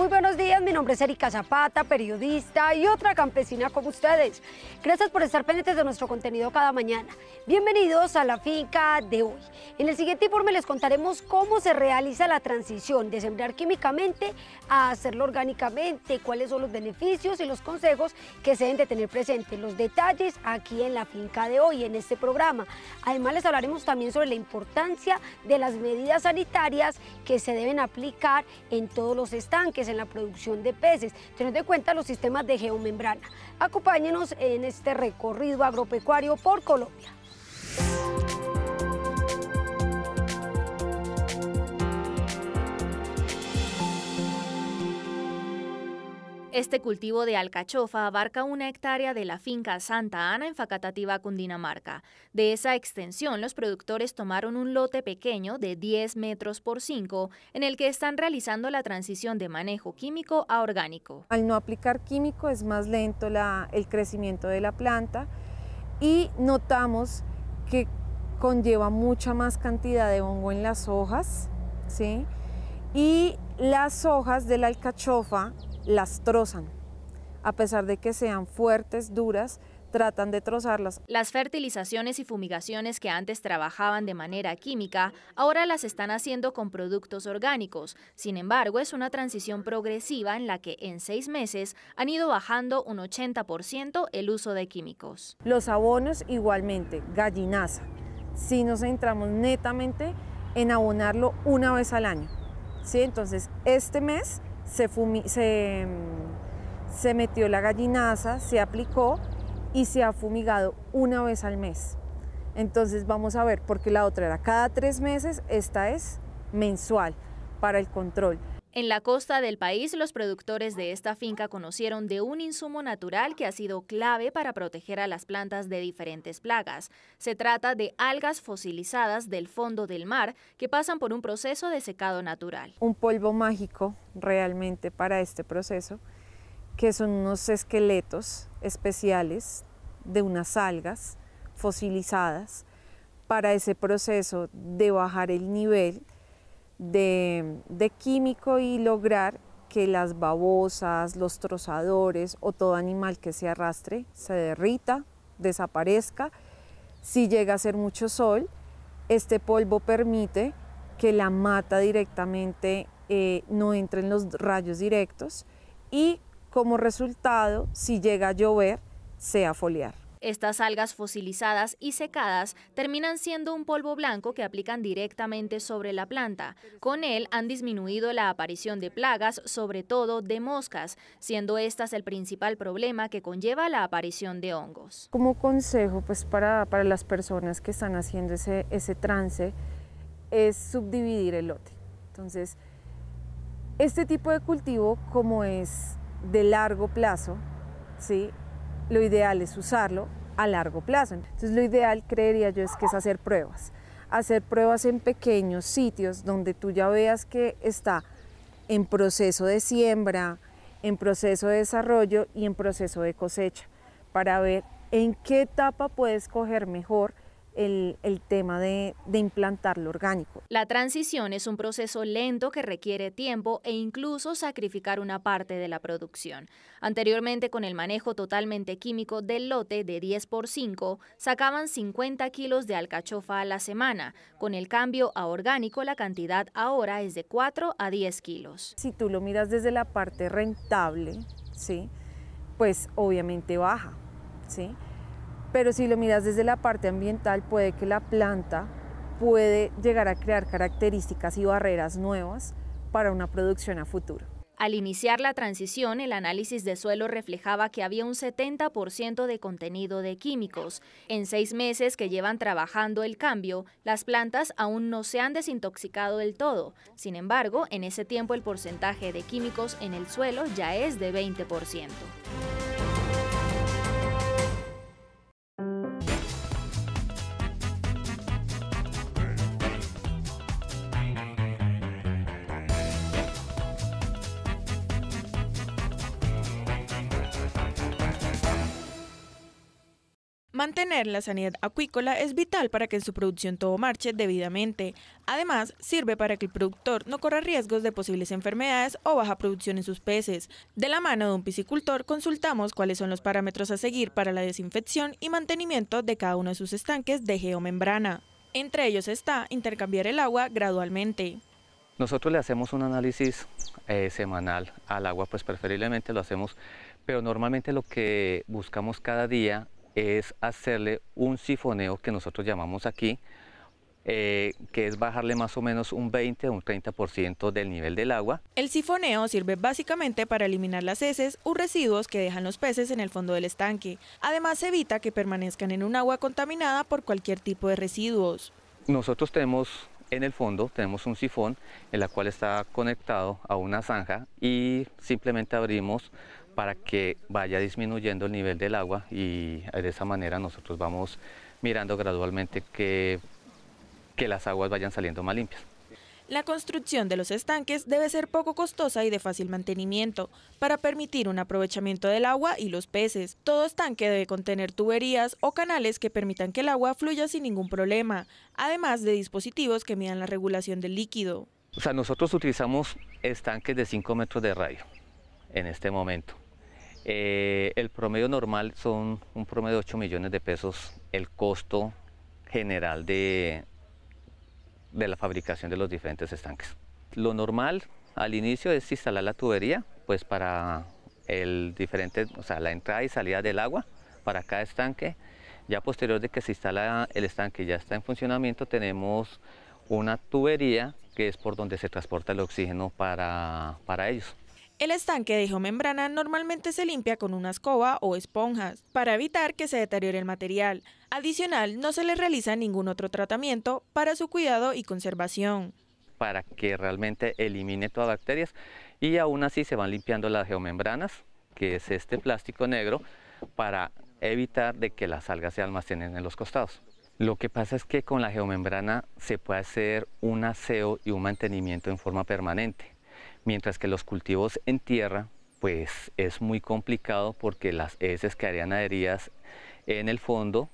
Muy buenos días, mi nombre es Erika Zapata, periodista y otra campesina como ustedes. Gracias por estar pendientes de nuestro contenido cada mañana. Bienvenidos a la finca de hoy. En el siguiente informe les contaremos cómo se realiza la transición de sembrar químicamente a hacerlo orgánicamente, cuáles son los beneficios y los consejos que se deben de tener presentes. Los detalles aquí en la finca de hoy, en este programa. Además les hablaremos también sobre la importancia de las medidas sanitarias que se deben aplicar en todos los estanques en la producción de peces, teniendo en cuenta los sistemas de geomembrana. Acompáñenos en este recorrido agropecuario por Colombia. Este cultivo de alcachofa abarca una hectárea de la finca Santa Ana en Facatativa, Cundinamarca. De esa extensión, los productores tomaron un lote pequeño de 10 metros por 5, en el que están realizando la transición de manejo químico a orgánico. Al no aplicar químico es más lento el crecimiento de la planta y notamos que conlleva mucha más cantidad de hongo en las hojas, ¿sí? Y las hojas de la alcachofa las trozan. A pesar de que sean fuertes, duras, tratan de trozarlas. Las fertilizaciones y fumigaciones que antes trabajaban de manera química, ahora las están haciendo con productos orgánicos. Sin embargo, es una transición progresiva en la que en seis meses han ido bajando un 80% el uso de químicos. Los abonos igualmente, gallinaza. Si nos centramos netamente en abonarlo una vez al año. ¿sí? Entonces, este mes se, metió la gallinaza, se aplicó y se ha fumigado una vez al mes. Entonces vamos a ver, porque la otra era cada tres meses, esta es mensual para el control. En la costa del país, los productores de esta finca conocieron de un insumo natural que ha sido clave para proteger a las plantas de diferentes plagas. Se trata de algas fosilizadas del fondo del mar que pasan por un proceso de secado natural. Un polvo mágico realmente para este proceso, que son unos esqueletos especiales de unas algas fosilizadas para ese proceso de bajar el nivel de, químico y lograr que las babosas, los trozadores o todo animal que se arrastre se derrita, desaparezca. Si llega a ser mucho sol, este polvo permite que la mata directamente eh, no entre en los rayos directos y como resultado, si llega a llover, sea foliar. Estas algas fosilizadas y secadas terminan siendo un polvo blanco que aplican directamente sobre la planta. Con él han disminuido la aparición de plagas, sobre todo de moscas, siendo estas el principal problema que conlleva la aparición de hongos. Como consejo pues para, las personas que están haciendo ese, ese trance es subdividir el lote. Entonces, este tipo de cultivo como es de largo plazo, ¿sí? lo ideal es usarlo a largo plazo. Entonces lo ideal, creería yo, es que es hacer pruebas. Hacer pruebas en pequeños sitios donde tú ya veas que está en proceso de siembra, en proceso de desarrollo y en proceso de cosecha, para ver en qué etapa puedes coger mejor el, tema de, implantar lo orgánico. La transición es un proceso lento que requiere tiempo e incluso sacrificar una parte de la producción. Anteriormente, con el manejo totalmente químico del lote de 10 por 5, sacaban 50 kilos de alcachofa a la semana. Con el cambio a orgánico, la cantidad ahora es de 4 a 10 kilos. Si tú lo miras desde la parte rentable, ¿sí? pues obviamente baja. ¿sí? Pero si lo miras desde la parte ambiental, puede que la planta puede llegar a crear características y barreras nuevas para una producción a futuro. Al iniciar la transición, el análisis de suelo reflejaba que había un 70% de contenido de químicos. En seis meses que llevan trabajando el cambio, las plantas aún no se han desintoxicado del todo. Sin embargo, en ese tiempo el porcentaje de químicos en el suelo ya es de 20%. Mantener la sanidad acuícola es vital para que su producción todo marche debidamente. Además, sirve para que el productor no corra riesgos de posibles enfermedades o baja producción en sus peces. De la mano de un piscicultor consultamos cuáles son los parámetros a seguir para la desinfección y mantenimiento de cada uno de sus estanques de geomembrana. Entre ellos está intercambiar el agua gradualmente. Nosotros le hacemos un análisis eh, semanal al agua, pues preferiblemente lo hacemos, pero normalmente lo que buscamos cada día es hacerle un sifoneo que nosotros llamamos aquí, eh, que es bajarle más o menos un 20 o un 30% del nivel del agua. El sifoneo sirve básicamente para eliminar las heces o residuos que dejan los peces en el fondo del estanque. Además evita que permanezcan en un agua contaminada por cualquier tipo de residuos. Nosotros tenemos en el fondo tenemos un sifón en la cual está conectado a una zanja y simplemente abrimos para que vaya disminuyendo el nivel del agua y de esa manera nosotros vamos mirando gradualmente que, que las aguas vayan saliendo más limpias. La construcción de los estanques debe ser poco costosa y de fácil mantenimiento para permitir un aprovechamiento del agua y los peces. Todo estanque debe contener tuberías o canales que permitan que el agua fluya sin ningún problema, además de dispositivos que midan la regulación del líquido. O sea, nosotros utilizamos estanques de 5 metros de radio en este momento. Eh, el promedio normal son un promedio de 8 millones de pesos el costo general de, de la fabricación de los diferentes estanques. Lo normal al inicio es instalar la tubería pues para el diferente, la entrada y salida del agua para cada estanque. Ya posterior de que se instala el estanque y ya está en funcionamiento, tenemos una tubería que es por donde se transporta el oxígeno para ellos. El estanque de geomembrana normalmente se limpia con una escoba o esponjas para evitar que se deteriore el material. Adicional, no se le realiza ningún otro tratamiento para su cuidado y conservación. Para que realmente elimine todas las bacterias y aún así se van limpiando las geomembranas, que es este plástico negro, para evitar de que las algas se almacenen en los costados. Lo que pasa es que con la geomembrana se puede hacer un aseo y un mantenimiento en forma permanente mientras que los cultivos en tierra pues es muy complicado porque las heces quedarían adheridas en el fondo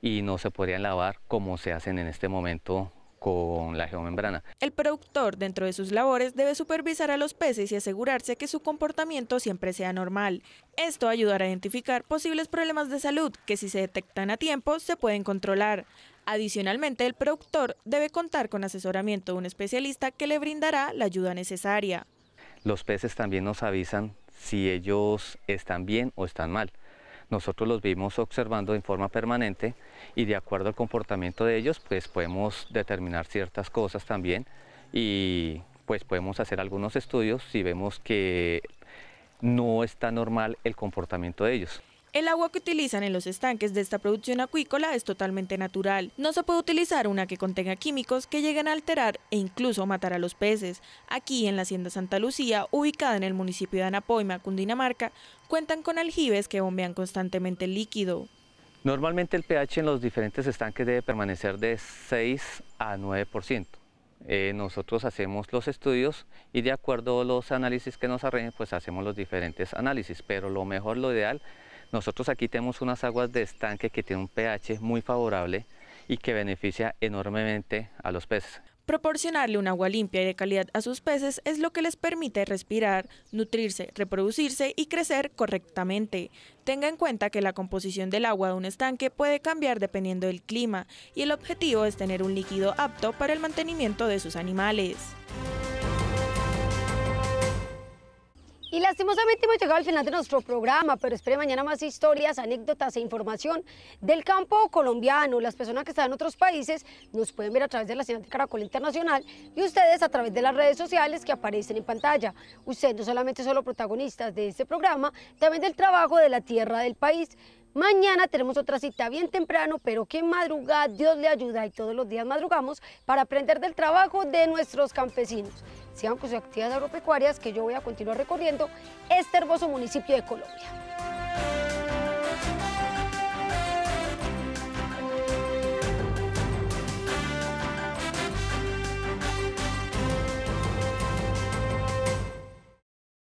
y no se podrían lavar como se hacen en este momento con la geomembrana. El productor, dentro de sus labores, debe supervisar a los peces y asegurarse que su comportamiento siempre sea normal. Esto ayudará a identificar posibles problemas de salud que si se detectan a tiempo se pueden controlar. Adicionalmente, el productor debe contar con asesoramiento de un especialista que le brindará la ayuda necesaria. Los peces también nos avisan si ellos están bien o están mal. Nosotros los vimos observando en forma permanente y de acuerdo al comportamiento de ellos, pues podemos determinar ciertas cosas también y pues podemos hacer algunos estudios si vemos que no está normal el comportamiento de ellos. El agua que utilizan en los estanques de esta producción acuícola es totalmente natural. No se puede utilizar una que contenga químicos que lleguen a alterar e incluso matar a los peces. Aquí, en la Hacienda Santa Lucía, ubicada en el municipio de Anapoima, Cundinamarca, cuentan con aljibes que bombean constantemente el líquido. Normalmente el pH en los diferentes estanques debe permanecer de 6 a 9%. Eh, nosotros hacemos los estudios y de acuerdo a los análisis que nos arreglen, pues hacemos los diferentes análisis, pero lo mejor, lo ideal nosotros aquí tenemos unas aguas de estanque que tienen un pH muy favorable y que beneficia enormemente a los peces. Proporcionarle un agua limpia y de calidad a sus peces es lo que les permite respirar, nutrirse, reproducirse y crecer correctamente. Tenga en cuenta que la composición del agua de un estanque puede cambiar dependiendo del clima y el objetivo es tener un líquido apto para el mantenimiento de sus animales. Y lastimosamente hemos llegado al final de nuestro programa, pero espere mañana más historias, anécdotas e información del campo colombiano. Las personas que están en otros países nos pueden ver a través de la señal de Caracol Internacional y ustedes a través de las redes sociales que aparecen en pantalla. Ustedes no solamente son los protagonistas de este programa, también del trabajo de la tierra del país. Mañana tenemos otra cita bien temprano, pero que madrugada Dios le ayuda y todos los días madrugamos para aprender del trabajo de nuestros campesinos. Sigan con sus actividades agropecuarias que yo voy a continuar recorriendo este hermoso municipio de Colombia.